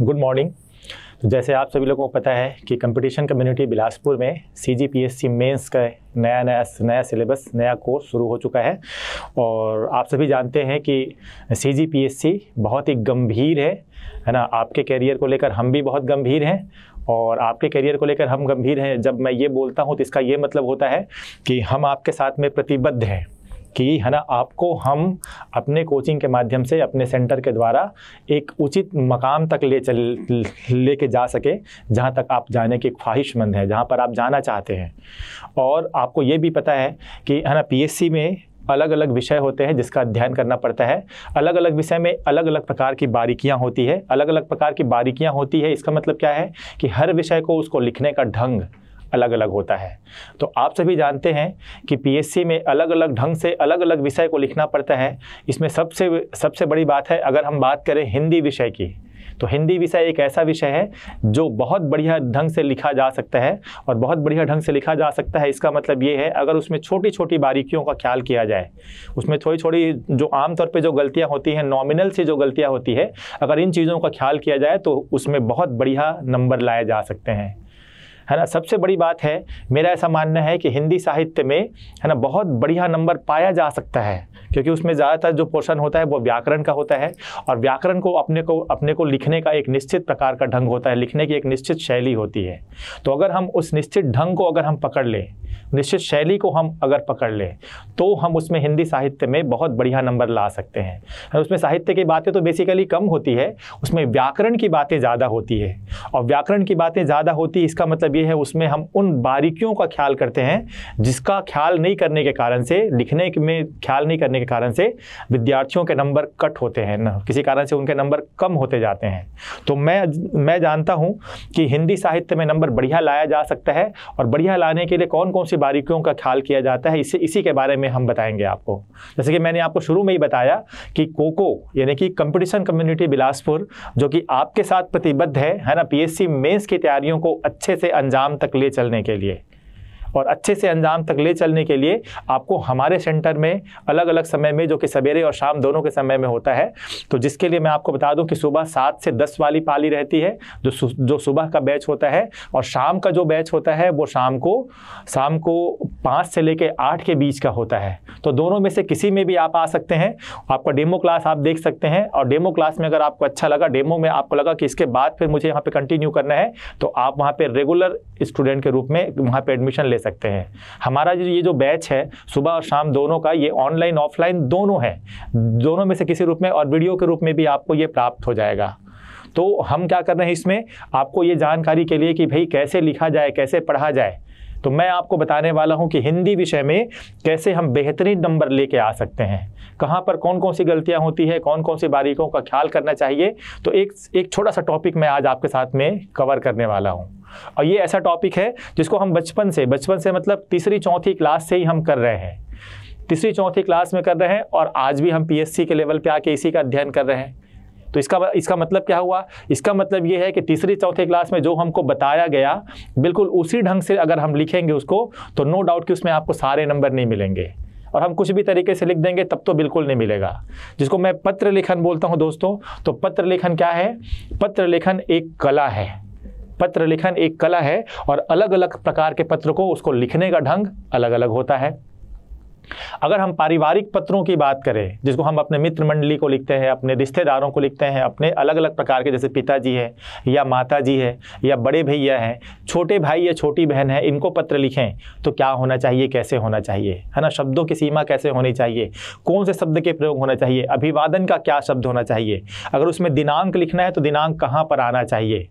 good morning तो जैसे आप सभी लोगों को पता है कि कंपटीशन कम्युनिटी बिलासपुर में C G P S C mains का नया नया नया सिलेबस नया कोर्स शुरू हो चुका है और आप सभी जानते हैं कि सी जी पी एस सी बहुत ही गंभीर है है ना आपके कैरियर को लेकर हम भी बहुत गंभीर हैं और आपके करियर को लेकर हम गंभीर हैं जब मैं ये बोलता हूँ तो इसका ये मतलब होता है कि हम आपके साथ में प्रतिबद्ध हैं कि है ना आपको हम अपने कोचिंग के माध्यम से अपने सेंटर के द्वारा एक उचित मकाम तक ले चल लेके जा सके जहाँ तक आप जाने की ख्वाहिशमंद है जहाँ पर आप जाना चाहते हैं और आपको ये भी पता है कि है ना पीएससी में अलग अलग विषय होते हैं जिसका अध्ययन करना पड़ता है अलग अलग विषय में अलग अलग प्रकार की बारीकियां होती है अलग अलग प्रकार की बारीकियां होती है इसका मतलब क्या है कि हर विषय को उसको लिखने का ढंग अलग अलग होता है तो आप सभी जानते हैं कि पीएससी में अलग अलग ढंग से अलग अलग विषय को लिखना पड़ता है इसमें सबसे सबसे बड़ी बात है अगर हम बात करें हिंदी विषय की तो हिंदी विषय एक ऐसा विषय है जो बहुत बढ़िया ढंग से लिखा जा सकता है और बहुत बढ़िया ढंग से लिखा जा सकता है इसका मतलब ये है अगर उसमें छोटी छोटी बारीकियों का ख्याल किया जाए उसमें थोड़ी थोड़ी जो आमतौर पर जो गलतियाँ होती हैं नॉमिनल से जो गलतियाँ होती है अगर इन चीज़ों का ख्याल किया जाए तो उसमें बहुत बढ़िया नंबर लाए जा सकते हैं है ना सबसे बड़ी बात है मेरा ऐसा मानना है कि हिंदी साहित्य में है ना बहुत बढ़िया नंबर पाया जा सकता है क्योंकि उसमें ज़्यादातर जो पोर्शन होता है वो व्याकरण का होता है और व्याकरण को अपने को अपने को लिखने का एक निश्चित प्रकार का ढंग होता है लिखने की एक निश्चित शैली होती है तो अगर हम उस निश्चित ढंग को अगर हम पकड़ लें निश्चित शैली को हम अगर पकड़ लें तो हम उसमें हिंदी साहित्य में बहुत बढ़िया नंबर ला सकते हैं उसमें साहित्य की बातें तो बेसिकली कम होती है उसमें व्याकरण की बातें ज़्यादा होती है और व्याकरण की बातें ज़्यादा होती है इसका मतलब ये है उसमें हम उन बारीकियों का ख्याल करते हैं जिसका ख्याल नहीं करने के कारण से लिखने में ख्याल नहीं करने के कारण से विद्यार्थियों के नंबर कट होते हैं न किसी कारण से उनके नंबर कम होते जाते हैं तो मैं मैं जानता हूँ कि हिंदी साहित्य में नंबर बढ़िया लाया जा सकता है और बढ़िया लाने के लिए कौन कौन सी बारीकियों का ख्याल किया जाता है इसे इसी के बारे में हम बताएंगे आपको जैसे कि मैंने आपको शुरू में ही बताया कि कोको यानी कि कंपटीशन कम्युनिटी बिलासपुर जो कि आपके साथ प्रतिबद्ध है है ना पीएससी मेंस की तैयारियों को अच्छे से अंजाम तक ले चलने के लिए और अच्छे से अंजाम तक ले चलने के लिए आपको हमारे सेंटर में अलग अलग समय में जो कि सवेरे और शाम दोनों के समय में होता है तो जिसके लिए मैं आपको बता दूं कि सुबह सात से दस वाली पाली रहती है जो जो सुबह का बैच होता है और शाम का जो बैच होता है वो शाम को शाम को पाँच से लेकर आठ के बीच का होता है तो दोनों में से किसी में भी आप आ सकते हैं आपका डेमो क्लास आप देख सकते हैं और डेमो क्लास में अगर आपको अच्छा लगा डेमो में आपको लगा कि इसके बाद फिर मुझे यहाँ पे कंटिन्यू करना है तो आप वहाँ पे रेगुलर स्टूडेंट के रूप में वहाँ पे एडमिशन ले सकते हैं हमारा ये जो बैच है सुबह और शाम दोनों का ये ऑनलाइन ऑफलाइन दोनों है दोनों में से किसी रूप में और वीडियो के रूप में भी आपको ये प्राप्त हो जाएगा तो हम क्या कर रहे हैं इसमें आपको ये जानकारी के लिए कि भाई कैसे लिखा जाए कैसे पढ़ा जाए तो मैं आपको बताने वाला हूँ कि हिंदी विषय में कैसे हम बेहतरीन नंबर लेके आ सकते हैं कहाँ पर कौन कौन सी गलतियाँ होती है कौन कौन सी बारीकों का ख्याल करना चाहिए तो एक एक छोटा सा टॉपिक मैं आज आपके साथ में कवर करने वाला हूँ और ये ऐसा टॉपिक है जिसको हम बचपन से बचपन से मतलब तीसरी चौथी क्लास से ही हम कर रहे हैं तीसरी चौथी क्लास में कर रहे हैं और आज भी हम पीएससी के लेवल पे आके इसी का अध्ययन कर रहे हैं तो इसका इसका मतलब क्या हुआ इसका मतलब ये है कि तीसरी चौथी क्लास में जो हमको बताया गया बिल्कुल उसी ढंग से अगर हम लिखेंगे उसको तो नो डाउट कि उसमें आपको सारे नंबर नहीं मिलेंगे और हम कुछ भी तरीके से लिख देंगे तब तो बिल्कुल नहीं मिलेगा जिसको मैं पत्र लेखन बोलता हूँ दोस्तों तो पत्र लेखन क्या है पत्र लेखन एक कला है पत्र लेखन एक कला है और अलग अलग प्रकार के पत्र को उसको लिखने का ढंग अलग अलग होता है अगर हम पारिवारिक पत्रों की बात करें जिसको हम अपने मित्र मंडली को लिखते हैं अपने रिश्तेदारों को लिखते हैं अपने अलग अलग प्रकार के जैसे पिताजी हैं या माता जी है या बड़े भैया हैं छोटे भाई या छोटी बहन है इनको पत्र लिखें तो क्या होना चाहिए कैसे होना चाहिए है ना शब्दों की सीमा कैसे होनी चाहिए कौन से शब्द के प्रयोग होना चाहिए अभिवादन का क्या शब्द होना चाहिए अगर उसमें दिनांक लिखना है तो दिनांक कहाँ पर आना चाहिए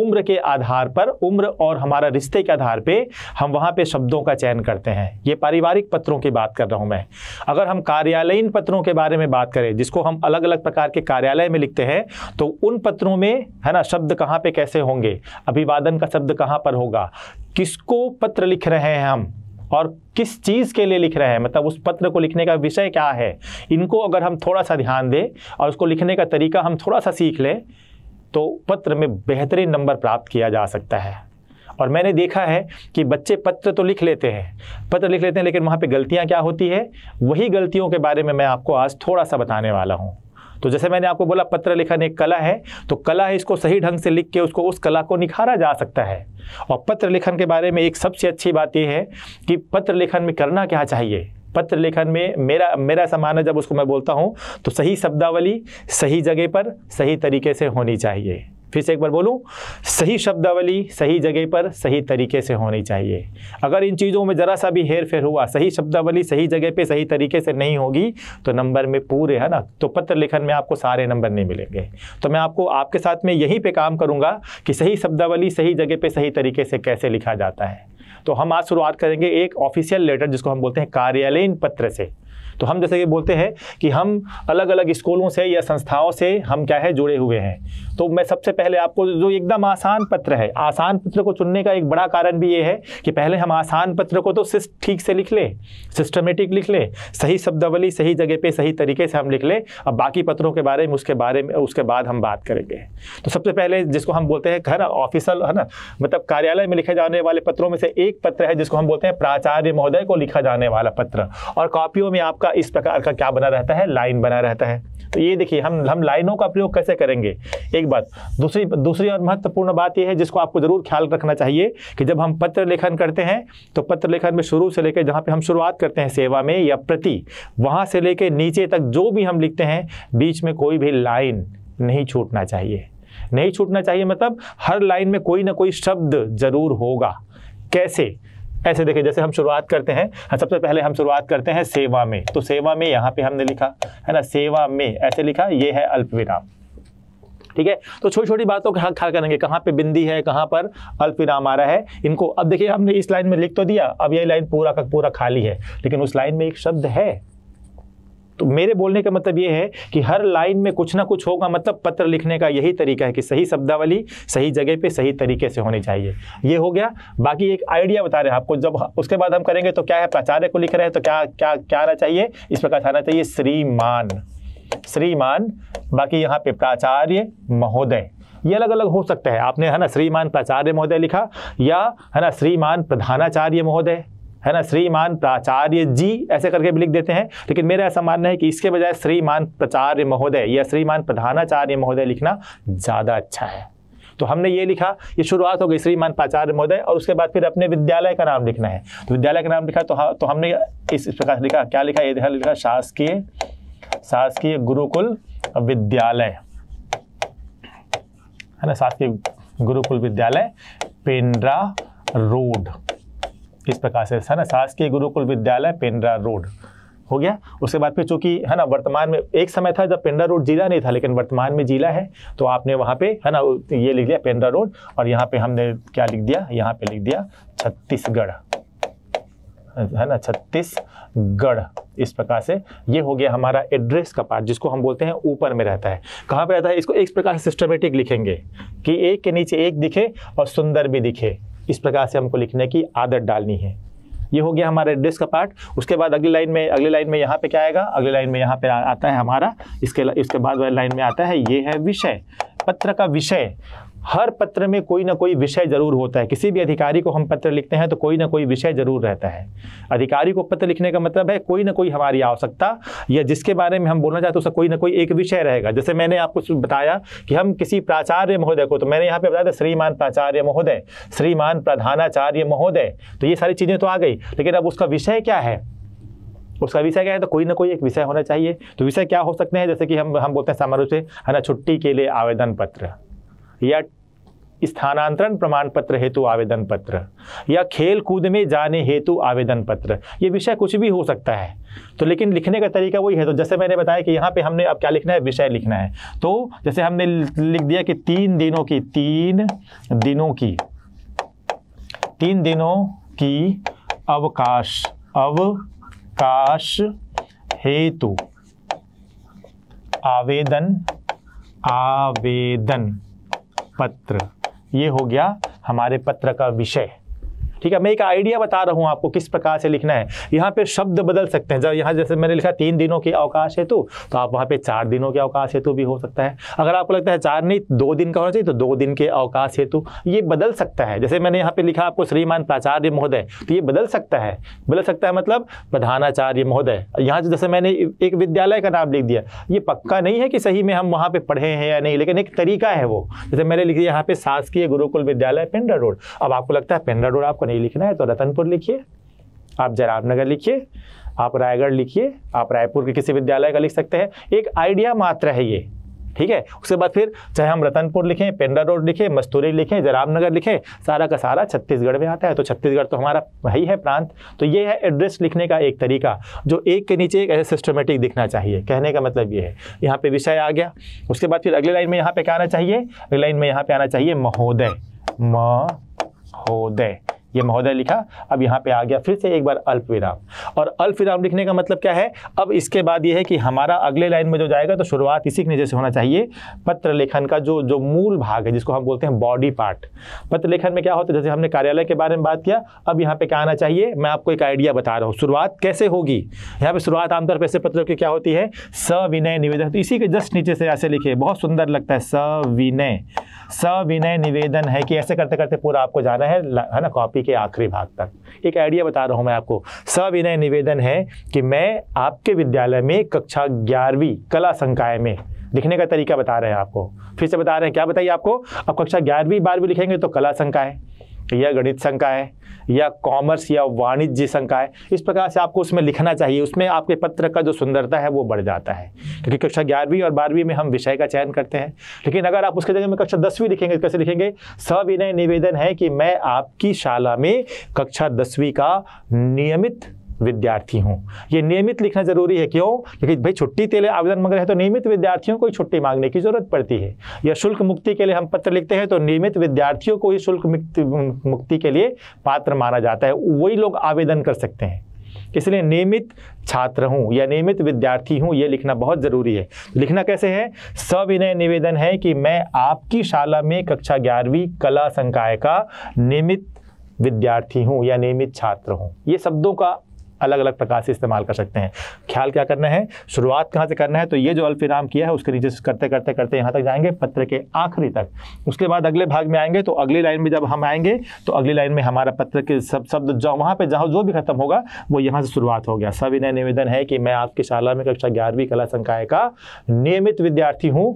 उम्र के आधार पर उम्र और हमारा रिश्ते के आधार पे हम वहाँ पे शब्दों का चयन करते हैं ये पारिवारिक पत्रों की बात कर रहा हूँ मैं अगर हम कार्यालयीन पत्रों के बारे में बात करें जिसको हम अलग अलग प्रकार के कार्यालय में लिखते हैं तो उन पत्रों में है ना शब्द कहाँ पर कैसे होंगे अभिवादन का शब्द कहाँ पर होगा किसको पत्र लिख रहे हैं हम और किस चीज़ के लिए लिख रहे हैं मतलब उस पत्र को लिखने का विषय क्या है इनको अगर हम थोड़ा सा ध्यान दें और उसको लिखने का तरीका हम थोड़ा सा सीख लें तो पत्र में बेहतरीन नंबर प्राप्त किया जा सकता है और मैंने देखा है कि बच्चे पत्र तो लिख लेते हैं पत्र लिख लेते हैं लेकिन वहाँ पे गलतियाँ क्या होती है वही गलतियों के बारे में मैं आपको आज थोड़ा सा बताने वाला हूँ तो जैसे मैंने आपको बोला पत्र लेखन एक कला है तो कला है इसको सही ढंग से लिख के उसको उस कला को निखारा जा सकता है और पत्र लिखन के बारे में एक सबसे अच्छी बात यह है कि पत्र लेखन में करना क्या चाहिए पत्र लेखन में मेरा मेरा ऐसा मानना जब उसको मैं बोलता हूँ तो सही शब्दावली सही जगह पर सही तरीके से होनी चाहिए फिर से एक बार बोलूँ सही शब्दावली सही जगह पर सही तरीके से होनी चाहिए अगर इन चीज़ों में ज़रा सा भी हेर फेर हुआ सही शब्दावली सही जगह पे सही तरीके से नहीं होगी तो नंबर में पूरे है ना तो पत्र लेखन में आपको सारे नंबर नहीं मिलेंगे तो मैं आपको आपके साथ में यहीं पर काम करूँगा कि सही शब्दावली सही जगह पर सही तरीके से कैसे लिखा जाता है तो हम आज शुरुआत करेंगे एक ऑफिशियल लेटर जिसको हम बोलते हैं कार्यालयीन पत्र से तो हम जैसे कि बोलते हैं कि हम अलग अलग स्कूलों से या संस्थाओं से हम क्या है जुड़े हुए हैं तो मैं सबसे पहले आपको जो एकदम आसान पत्र है आसान पत्र को चुनने का एक बड़ा कारण भी ये है कि पहले हम आसान पत्र को तो ठीक से लिख लें सिस्टमेटिक लिख लें सही शब्दावली सही जगह पर सही तरीके से हम लिख लें अब बाकी पत्रों के बारे में उसके बारे में उसके बाद हम बात करेंगे तो सबसे पहले जिसको हम बोलते हैं घर ऑफिसल है ना मतलब कार्यालय में लिखे जाने वाले पत्रों में से एक पत्र है जिसको हम बोलते हैं प्राचार्य महोदय को लिखा जाने वाला पत्र और कॉपियों में आपका आपका इस प्रकार का क्या बना रहता है लाइन बना रहता है तो ये देखिए हम हम लाइनों का प्रयोग कैसे करेंगे एक बात दूसरी दूसरी और महत्वपूर्ण बात यह है जिसको आपको ज़रूर ख्याल रखना चाहिए कि जब हम पत्र लेखन करते हैं तो पत्र लेखन में शुरू से लेकर जहाँ पे हम शुरुआत करते हैं सेवा में या प्रति वहाँ से लेकर नीचे तक जो भी हम लिखते हैं बीच में कोई भी लाइन नहीं छूटना चाहिए नहीं छूटना चाहिए मतलब हर लाइन में कोई ना कोई शब्द जरूर होगा कैसे ऐसे देखे जैसे हम शुरुआत करते हैं हाँ, सबसे पहले हम शुरुआत करते हैं सेवा में तो सेवा में यहाँ पे हमने लिखा है ना सेवा में ऐसे लिखा ये है अल्प ठीक है तो छोटी छोटी बातों का ख्याल करेंगे कहाँ पे बिंदी है कहाँ पर अल्प विराम आ रहा है इनको अब देखिए हमने इस लाइन में लिख तो दिया अब ये लाइन पूरा का पूरा खाली है लेकिन उस लाइन में एक शब्द है तो मेरे बोलने का मतलब ये है कि हर लाइन में कुछ ना कुछ होगा मतलब पत्र लिखने का यही तरीका है कि सही शब्दावली सही जगह पे सही तरीके से होनी चाहिए ये हो गया बाकी एक आइडिया बता रहे हैं आपको जब उसके बाद हम करेंगे तो क्या है प्राचार्य को लिख रहे हैं तो क्या क्या क्या आना चाहिए इस प्रकार आना चाहिए श्रीमान श्रीमान बाकी यहाँ पे प्राचार्य महोदय ये अलग अलग हो सकता है आपने है ना श्रीमान प्राचार्य महोदय लिखा या है ना श्रीमान प्रधानाचार्य महोदय है ना श्रीमान प्राचार्य जी ऐसे करके भी लिख देते हैं लेकिन मेरा ऐसा मानना है कि इसके बजाय श्रीमान प्राचार्य महोदय या श्रीमान प्रधानाचार्य महोदय लिखना ज़्यादा अच्छा है तो हमने ये लिखा ये शुरुआत हो गई श्रीमान प्राचार्य महोदय और उसके बाद फिर अपने विद्यालय का नाम लिखना है तो विद्यालय का नाम लिखा तो हाँ तो हमने इस प्रकार लिखा क्या लिखा ये लिखा, लिखा शासकीय शासकीय गुरुकुल विद्यालय है ना शासकीय गुरुकुल विद्यालय पेंड्रा रोड इस प्रकार से है ना शासकीय गुरुकुल विद्यालय पेंड्रा रोड हो गया उसके बाद फिर चूंकि है ना वर्तमान में एक समय था जब पेंड्रा रोड जिला नहीं था लेकिन वर्तमान में जिला है तो आपने वहाँ पे है ना ये लिख दिया पेंड्रा रोड और यहाँ पे हमने क्या लिख दिया यहाँ पे लिख दिया छत्तीसगढ़ है ना छत्तीसगढ़ इस प्रकार से ये हो गया हमारा एड्रेस का पार्ट जिसको हम बोलते हैं ऊपर में रहता है कहाँ पे रहता है इसको एक प्रकार से सिस्टमेटिक लिखेंगे कि एक के नीचे एक दिखे और सुंदर भी दिखे इस प्रकार से हमको लिखने की आदत डालनी है ये हो गया हमारा डिस्क का पार्ट उसके बाद अगली लाइन में अगली लाइन में यहाँ पे क्या आएगा अगली लाइन में यहाँ पे आता है हमारा इसके इसके बाद वाली लाइन में आता है ये है विषय पत्र का विषय हर पत्र में कोई ना कोई विषय जरूर होता है किसी भी अधिकारी को हम पत्र लिखते हैं तो कोई ना कोई विषय जरूर रहता है अधिकारी को पत्र लिखने का मतलब है कोई ना कोई हमारी आवश्यकता या जिसके बारे में हम बोलना चाहते हैं उसका कोई ना कोई एक विषय रहेगा जैसे मैंने आपको बताया कि हम किसी प्राचार्य महोदय को तो मैंने यहाँ पे बताया था श्रीमान प्राचार्य महोदय श्रीमान प्रधानाचार्य महोदय तो ये सारी चीज़ें तो आ गई लेकिन अब उसका विषय क्या है उसका विषय क्या है तो कोई ना कोई एक विषय होना चाहिए तो विषय क्या हो सकते हैं जैसे कि हम हम बोलते हैं समारोह से है ना छुट्टी के लिए आवेदन पत्र या स्थानांतरण प्रमाण पत्र हेतु आवेदन पत्र या खेल कूद में जाने हेतु आवेदन पत्र ये विषय कुछ भी हो सकता है तो लेकिन लिखने का तरीका वही है तो जैसे मैंने बताया कि यहाँ पे हमने अब क्या लिखना है विषय लिखना है तो जैसे हमने लिख दिया कि तीन दिनों की तीन दिनों की तीन दिनों की अवकाश अवकाश हेतु आवेदन आवेदन पत्र ये हो गया हमारे पत्र का विषय ठीक है मैं एक आइडिया बता रहा हूँ आपको किस प्रकार से लिखना है यहाँ पे शब्द बदल सकते हैं जब यहाँ जैसे मैंने लिखा तीन दिनों के अवकाश हेतु तो आप वहाँ पे चार दिनों के अवकाश हेतु भी हो सकता है अगर आपको लगता है चार नहीं दो दिन का होना चाहिए तो दो दिन के अवकाश हेतु ये बदल सकता है जैसे मैंने यहाँ पे लिखा आपको श्रीमान प्राचार्य महोदय तो ये बदल सकता है बदल सकता है मतलब प्रधानाचार्य महोदय यहाँ जैसे मैंने एक विद्यालय का नाम लिख दिया ये पक्का नहीं है कि सही में हम वहाँ पे पढ़े हैं या नहीं लेकिन एक तरीका है वो जैसे मैंने लिख दिया यहाँ पे शासकीय गुरुकुल विद्यालय पेंडर रोड अब आपको लगता है पेंडर रोड आपको नहीं नहीं लिखना है तो रतनपुर लिखिए आप जराबनगर लिखिए आप रायगढ़ लिखिए आप रायपुर के किसी विद्यालय का लिख सकते हैं एक आइडिया मात्र है ये ठीक है उसके बाद फिर चाहे हम रतनपुर लिखें पेंडा रोड लिखें मस्तूरी लिखें जराबनगर लिखें सारा का सारा छत्तीसगढ़ में आता है तो छत्तीसगढ़ तो हमारा वही है प्रांत तो ये है एड्रेस लिखने का एक तरीका जो एक के नीचे एक ऐसे सिस्टमेटिक दिखना चाहिए कहने का मतलब ये है यहाँ पे विषय आ गया उसके बाद फिर अगले लाइन में यहाँ पे क्या आना चाहिए अगले लाइन में यहाँ पे आना चाहिए महोदय महोदय ये महोदय लिखा अब यहाँ पे आ गया फिर से एक बार अल्प विराम और अल्प विराम लिखने का मतलब क्या है अब इसके बाद ये है कि हमारा अगले लाइन में जो जाएगा तो शुरुआत इसी के जैसे होना चाहिए पत्र लेखन का जो जो मूल भाग है जिसको हम बोलते हैं बॉडी पार्ट पत्र लेखन में क्या होता है जैसे हमने कार्यालय के बारे में बात किया अब यहाँ पे क्या आना चाहिए मैं आपको एक आइडिया बता रहा हूँ शुरुआत कैसे होगी यहाँ पे शुरुआत आमतौर पर ऐसे पत्र की क्या होती है सविनय निवेदन तो इसी के जस्ट नीचे से ऐसे लिखे बहुत सुंदर लगता है सविनय सविनय निवेदन है कि ऐसे करते करते पूरा आपको जाना है है ना कॉपी के आखिरी भाग तक एक आइडिया बता रहा हूँ मैं आपको सविनय निवेदन है कि मैं आपके विद्यालय में कक्षा ग्यारहवीं कला संकाय में लिखने का तरीका बता रहे हैं आपको फिर से बता रहे हैं क्या बताइए आपको अब कक्षा ग्यारहवीं बारहवीं लिखेंगे तो कला संकाय या गणित संख्या है या कॉमर्स या वाणिज्य संख्या है इस प्रकार से आपको उसमें लिखना चाहिए उसमें आपके पत्र का जो सुंदरता है वो बढ़ जाता है क्योंकि कक्षा ग्यारहवीं और बारहवीं में हम विषय का चयन करते हैं लेकिन अगर आप उसके जगह में कक्षा दसवीं लिखेंगे कैसे लिखेंगे सविनय निवेदन है कि मैं आपकी शाला में कक्षा दसवीं का नियमित विद्यार्थी हूँ ये नियमित लिखना जरूरी है क्यों क्योंकि भाई छुट्टी के लिए आवेदन मांग रहे हैं तो नियमित विद्यार्थियों को ही छुट्टी मांगने की जरूरत पड़ती है या शुल्क मुक्ति के लिए हम पत्र लिखते हैं तो नियमित विद्यार्थियों को ही शुल्क मुक्ति के लिए पात्र माना जाता है वही लोग आवेदन कर सकते हैं इसलिए नियमित छात्र हूँ या नियमित विद्यार्थी हूँ ये लिखना बहुत ज़रूरी है लिखना कैसे है सविनय निवेदन है कि मैं आपकी शाला में कक्षा ग्यारहवीं कला संकाय का नियमित विद्यार्थी हूँ या नियमित छात्र हूँ ये शब्दों का अलग अलग प्रकार से इस्तेमाल कर सकते हैं ख्याल क्या करना है शुरुआत कहाँ से करना है तो ये जो अल्फिराम किया है उसके नीचे करते करते करते यहाँ तक जाएंगे पत्र के आखिरी तक उसके बाद अगले भाग में आएंगे तो अगली लाइन में जब हम आएंगे तो अगली लाइन में हमारा पत्र के सब शब्द जहाँ वहाँ पर जहाँ जो भी खत्म होगा वो यहाँ से शुरुआत हो गया सभी नए निवेदन है कि मैं आपकी शाला में कक्षा ग्यारहवीं कला संकाय का नियमित विद्यार्थी हूँ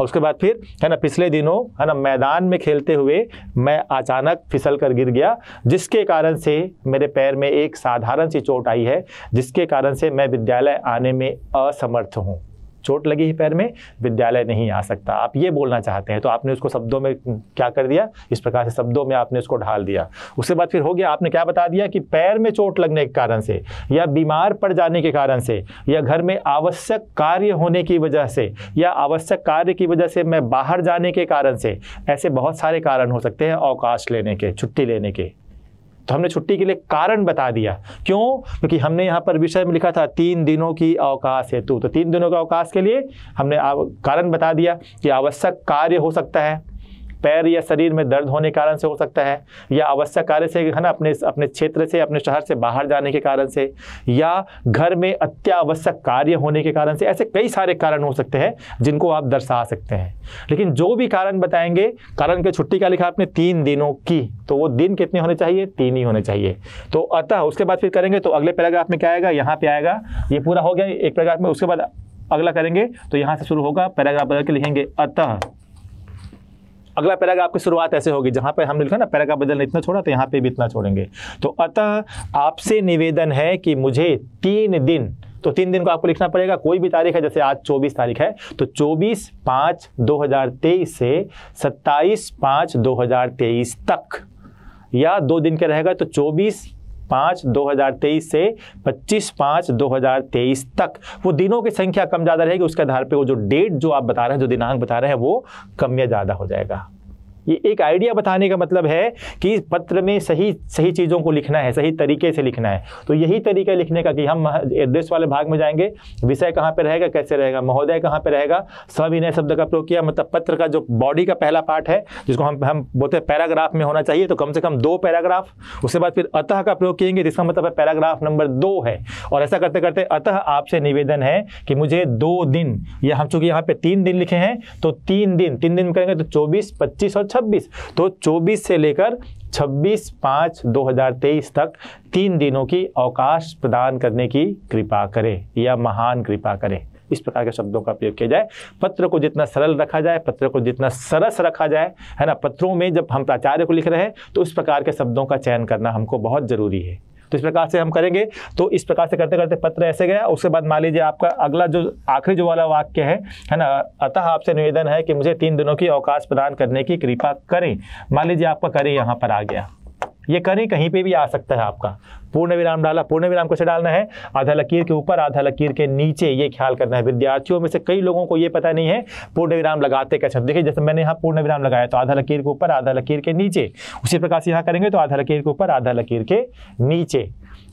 और उसके बाद फिर है ना पिछले दिनों है ना मैदान में खेलते हुए मैं अचानक फिसल कर गिर गया जिसके कारण से मेरे पैर में एक साधारण सी चोट आई आई है जिसके कारण से मैं विद्यालय आने में असमर्थ हूँ चोट लगी है पैर में विद्यालय नहीं आ सकता आप ये बोलना चाहते हैं तो आपने उसको शब्दों में क्या कर दिया इस प्रकार से शब्दों में आपने उसको ढाल दिया उसके बाद फिर हो गया आपने क्या बता दिया कि पैर में चोट लगने के कारण से या बीमार पड़ जाने के कारण से या घर में आवश्यक कार्य होने की वजह से या आवश्यक कार्य की वजह से मैं बाहर जाने के कारण से ऐसे बहुत सारे कारण हो सकते हैं अवकाश लेने के छुट्टी लेने के तो हमने छुट्टी के लिए कारण बता दिया क्यों क्योंकि तो हमने यहाँ पर विषय में लिखा था तीन दिनों की अवकाश हेतु तो तीन दिनों के अवकाश के लिए हमने कारण बता दिया कि आवश्यक कार्य हो सकता है पैर या शरीर में दर्द होने के कारण से हो सकता है या आवश्यक कार्य से है ना अपने अपने क्षेत्र से अपने शहर से बाहर जाने के कारण से या घर में अत्यावश्यक कार्य होने के कारण से ऐसे कई सारे कारण हो सकते हैं जिनको आप दर्शा सकते हैं लेकिन जो भी कारण बताएंगे कारण के छुट्टी का लिखा आपने तीन दिनों की तो वो दिन कितने होने चाहिए तीन ही होने चाहिए तो अतः उसके बाद फिर करेंगे तो अगले पैराग्राफ में क्या आएगा यहाँ पे आएगा ये पूरा हो गया एक पैराग्राफ में उसके बाद अगला करेंगे तो यहाँ से शुरू होगा पैराग्राफ बदल के लिखेंगे अतः अगला पैराग्राफ की शुरुआत ऐसे होगी जहां पर हमने लिखा ना पैराग्राफ बदलने इतना छोड़ा तो यहाँ पे भी इतना छोड़ेंगे तो अतः आपसे निवेदन है कि मुझे तीन दिन तो तीन दिन को आपको लिखना पड़ेगा कोई भी तारीख है जैसे आज 24 तारीख है तो 24 पांच 2023 से 27 पांच 2023 तक या दो दिन का रहेगा तो 24 पाँच तेईस से पच्चीस पाँच तेईस तक वो दिनों की संख्या कम ज़्यादा रहेगी उसके आधार पर वो जो डेट जो आप बता रहे हैं जो दिनांक बता रहे हैं वो कम या ज़्यादा हो जाएगा ये एक आइडिया बताने का मतलब है कि पत्र में सही सही चीज़ों को लिखना है सही तरीके से लिखना है तो यही तरीका लिखने का कि हम एड्रेस वाले भाग में जाएंगे विषय कहाँ पर रहेगा कैसे रहेगा महोदय कहाँ पर रहेगा सब इन्हें शब्द का प्रयोग किया मतलब पत्र का जो बॉडी का पहला पार्ट है जिसको हम हम बोलते हैं पैराग्राफ में होना चाहिए तो कम से कम दो पैराग्राफ उसके बाद फिर अतः का प्रयोग किएंगे जिसका मतलब है पैराग्राफ नंबर दो है और ऐसा करते करते अतः आपसे निवेदन है कि मुझे दो दिन या हम चूंकि यहाँ पे तीन दिन लिखे हैं तो तीन दिन तीन दिन करेंगे तो चौबीस पच्चीस और छब्बीस तो 24 से लेकर 26 पाँच 2023 तक तीन दिनों की अवकाश प्रदान करने की कृपा करें या महान कृपा करें इस प्रकार के शब्दों का प्रयोग किया जाए पत्र को जितना सरल रखा जाए पत्र को जितना सरस रखा जाए है ना पत्रों में जब हम प्राचार्य को लिख रहे हैं तो उस प्रकार के शब्दों का चयन करना हमको बहुत ज़रूरी है तो इस प्रकार से हम करेंगे तो इस प्रकार से करते करते पत्र ऐसे गया उसके बाद मान लीजिए आपका अगला जो आखिरी जो वाला वाक्य है है ना अतः आपसे निवेदन है कि मुझे तीन दिनों की अवकाश प्रदान करने की कृपा करें मान लीजिए आपका करें यहाँ पर आ गया ये कहीं कहीं पे भी आ सकता है आपका पूर्ण विराम डाला पूर्ण विराम कैसे डालना है आधा लकीर के ऊपर आधा लकीर के नीचे ये ख्याल करना है विद्यार्थियों में से कई लोगों को ये पता नहीं है पूर्ण विराम लगाते कैसे देखिए जैसे मैंने यहाँ पूर्ण विराम लगाया तो आधा लकीर के ऊपर आधा लकीर के नीचे उसी प्रकार से यहाँ करेंगे तो आधा लकीर के ऊपर आधा लकीर के नीचे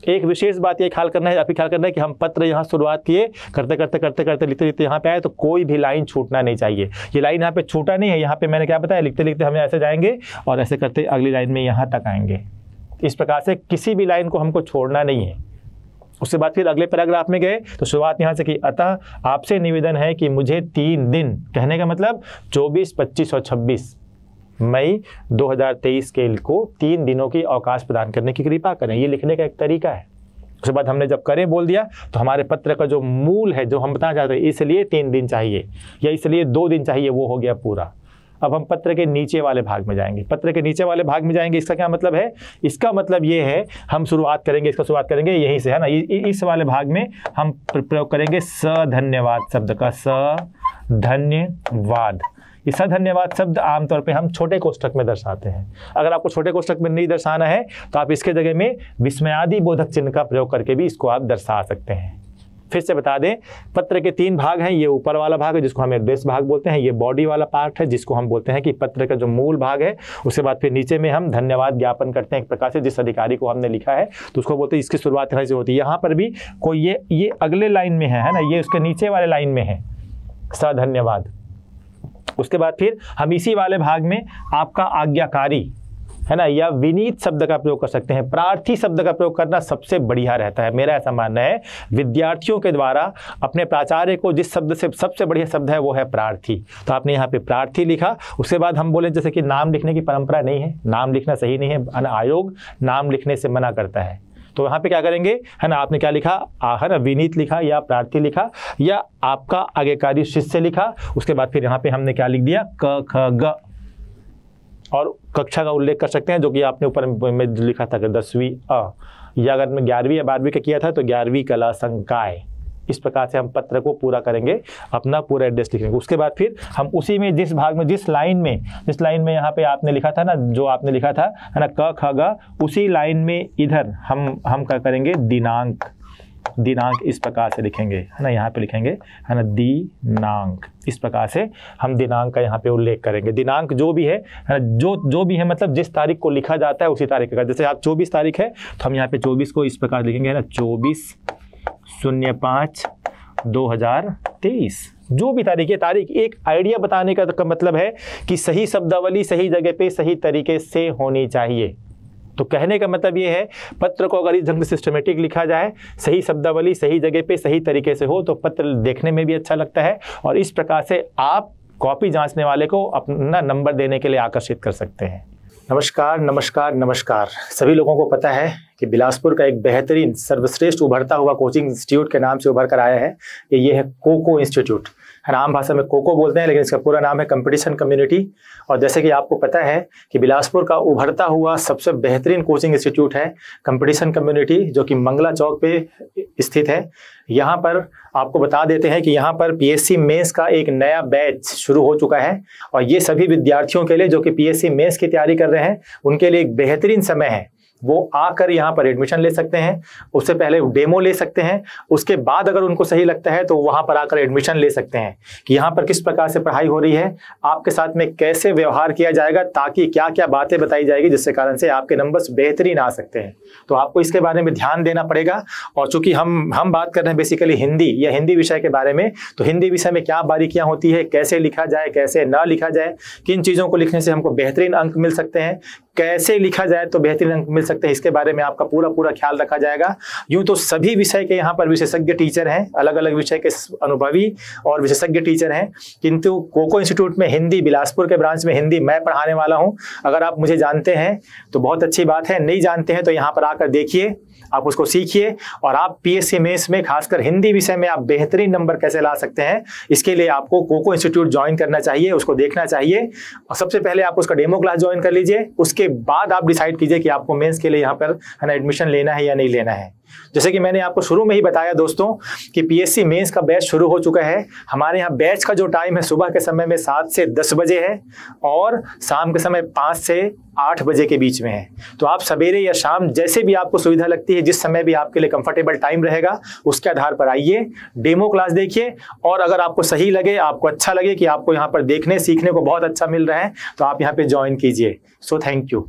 एक विशेष बात ये ख्याल करना है अभी ख्याल करना है कि हम पत्र यहाँ शुरुआत किए करते करते करते करते लिखते लिखते यहाँ पे आए तो कोई भी लाइन छूटना नहीं चाहिए ये लाइन यहाँ पे छूटा नहीं है यहाँ पे मैंने क्या बताया लिखते लिखते हम ऐसे जाएंगे और ऐसे करते अगली लाइन में यहाँ तक आएंगे इस प्रकार से किसी भी लाइन को हमको छोड़ना नहीं है उसके बाद फिर अगले पैराग्राफ में गए तो शुरुआत यहाँ से की अतः आपसे निवेदन है कि मुझे तीन दिन कहने का मतलब चौबीस पच्चीस और छब्बीस मई 2023 के को तीन दिनों की अवकाश प्रदान करने की कृपा करें ये लिखने का एक तरीका है उसके बाद हमने जब करें बोल दिया तो हमारे पत्र का जो मूल है जो हम बताना चाहते हैं इसलिए तीन दिन चाहिए या इसलिए दो दिन चाहिए वो हो गया पूरा अब हम पत्र के नीचे वाले भाग में जाएंगे पत्र के नीचे वाले भाग में जाएंगे इसका क्या मतलब है इसका मतलब ये है हम शुरुआत करेंगे इसका शुरुआत करेंगे यहीं से है ना इस वाले भाग में हम प्रयोग करेंगे स धन्यवाद शब्द का स धन्यवाद ये सधन्यवाद शब्द आमतौर पर हम छोटे कोष्टक में दर्शाते हैं अगर आपको छोटे कोष्टक में नहीं दर्शाना है तो आप इसके जगह में विस्मयादि बोधक चिन्ह का प्रयोग करके भी इसको आप दर्शा सकते हैं फिर से बता दें पत्र के तीन भाग हैं ये ऊपर वाला भाग है जिसको हम एड्रेस भाग बोलते हैं ये बॉडी वाला पार्ट है जिसको हम बोलते हैं कि पत्र का जो मूल भाग है उसके बाद फिर नीचे में हम धन्यवाद ज्ञापन करते हैं एक प्रकार से जिस अधिकारी को हमने लिखा है तो उसको बोलते हैं इसकी शुरुआत यहाँ से होती है यहाँ पर भी कोई ये ये अगले लाइन में है, है ना ये उसके नीचे वाले लाइन में है सा धन्यवाद उसके बाद फिर हम इसी वाले भाग में आपका आज्ञाकारी है ना या विनीत शब्द का प्रयोग कर सकते हैं प्रार्थी शब्द का प्रयोग करना सबसे बढ़िया रहता है मेरा ऐसा मानना है विद्यार्थियों के द्वारा अपने प्राचार्य को जिस शब्द से सबसे बढ़िया शब्द है वो है प्रार्थी तो आपने यहाँ पे प्रार्थी लिखा उसके बाद हम बोले जैसे कि नाम लिखने की परंपरा नहीं है नाम लिखना सही नहीं है आयोग नाम लिखने से मना करता है तो यहाँ पे क्या करेंगे है ना आपने क्या लिखा है ना विनीत लिखा या प्रार्थी लिखा या आपका आगेकारी शिष्य लिखा उसके बाद फिर यहाँ पे हमने क्या लिख दिया क ख ग और कक्षा का उल्लेख कर सकते हैं जो कि आपने ऊपर में लिखा था दसवीं अ या अगर ग्यारहवीं या बारहवीं का किया था तो ग्यारहवीं कला संकाय इस प्रकार से हम पत्र को पूरा करेंगे अपना पूरा एड्रेस लिखेंगे उसके बाद फिर हम उसी में जिस भाग में जिस लाइन में जिस लाइन में यहाँ पे आपने लिखा था ना जो आपने लिखा था है ना क ख ग उसी लाइन में इधर हम हम क्या करेंगे दिनांक दिनांक इस प्रकार से लिखेंगे है ना यहाँ पे लिखेंगे है ना दिनांक इस प्रकार से हम दिनांक का यहाँ पे उल्लेख करेंगे दिनांक जो भी है ना जो जो भी है मतलब जिस तारीख को लिखा जाता है उसी तारीख का जैसे आप 24 तारीख है तो हम यहाँ पे 24 को इस प्रकार लिखेंगे है ना शून्य पाँच दो हजार तेईस जो भी तारीख है तारीख एक आइडिया बताने का, तो मतलब है कि सही शब्दावली सही जगह पे सही तरीके से होनी चाहिए तो कहने का मतलब ये है पत्र को अगर इस ढंग से सिस्टमेटिक लिखा जाए सही शब्दावली सही जगह पे सही तरीके से हो तो पत्र देखने में भी अच्छा लगता है और इस प्रकार से आप कॉपी जांचने वाले को अपना नंबर देने के लिए आकर्षित कर सकते हैं नमस्कार नमस्कार नमस्कार सभी लोगों को पता है कि बिलासपुर का एक बेहतरीन सर्वश्रेष्ठ उभरता हुआ कोचिंग इंस्टीट्यूट के नाम से उभर कर आया है कि ये है कोको इंस्टीट्यूट है आम भाषा में कोको बोलते हैं लेकिन इसका पूरा नाम है कंपटीशन कम्युनिटी और जैसे कि आपको पता है कि बिलासपुर का उभरता हुआ सबसे बेहतरीन कोचिंग इंस्टीट्यूट है कंपटीशन कम्युनिटी जो कि मंगला चौक पे स्थित है यहाँ पर आपको बता देते हैं कि यहाँ पर पीएससी मेंस का एक नया बैच शुरू हो चुका है और ये सभी विद्यार्थियों के लिए जो कि पीएससी मेंस की तैयारी कर रहे हैं उनके लिए एक बेहतरीन समय है वो आकर यहाँ पर एडमिशन ले सकते हैं उससे पहले डेमो ले सकते हैं उसके बाद अगर उनको सही लगता है तो वहाँ पर आकर एडमिशन ले सकते हैं कि यहाँ पर किस प्रकार से पढ़ाई हो रही है आपके साथ में कैसे व्यवहार किया जाएगा ताकि क्या क्या बातें बताई जाएगी जिसके कारण से आपके नंबर्स बेहतरीन आ सकते हैं तो आपको इसके बारे में ध्यान देना पड़ेगा और चूंकि हम हम बात कर रहे हैं बेसिकली हिंदी या हिंदी विषय के बारे में तो हिंदी विषय में क्या बारीकियाँ होती है कैसे लिखा जाए कैसे ना लिखा जाए किन चीज़ों को लिखने से हमको बेहतरीन अंक मिल सकते हैं कैसे लिखा जाए तो बेहतरीन अंक मिल सकते हैं इसके बारे में आपका पूरा पूरा ख्याल रखा जाएगा यूं तो सभी विषय के यहाँ पर विशेषज्ञ टीचर हैं अलग अलग विषय के अनुभवी और विशेषज्ञ टीचर हैं किंतु कोको इंस्टीट्यूट में हिंदी बिलासपुर के ब्रांच में हिंदी मैं पढ़ाने वाला हूँ अगर आप मुझे जानते हैं तो बहुत अच्छी बात है नहीं जानते हैं तो यहाँ पर आकर देखिए आप उसको सीखिए और आप पीएससी मेंस में खासकर हिंदी विषय में आप बेहतरीन नंबर कैसे ला सकते हैं इसके लिए आपको कोको इंस्टीट्यूट ज्वाइन करना चाहिए उसको देखना चाहिए और सबसे पहले आप उसका डेमो क्लास ज्वाइन कर लीजिए उसके बाद आप डिसाइड कीजिए कि आपको मेन्स के लिए यहाँ पर है ना एडमिशन लेना है या नहीं लेना है जैसे कि मैंने आपको शुरू में ही बताया दोस्तों कि पीएससी मेंस का बैच शुरू हो चुका है हमारे यहाँ बैच का जो टाइम है सुबह के समय में सात से दस बजे है और शाम के समय पाँच से आठ बजे के बीच में है तो आप सवेरे या शाम जैसे भी आपको सुविधा लगती है जिस समय भी आपके लिए कंफर्टेबल टाइम रहेगा उसके आधार पर आइए डेमो क्लास देखिए और अगर आपको सही लगे आपको अच्छा लगे कि आपको यहाँ पर देखने सीखने को बहुत अच्छा मिल रहा है तो आप यहाँ पर ज्वाइन कीजिए सो थैंक यू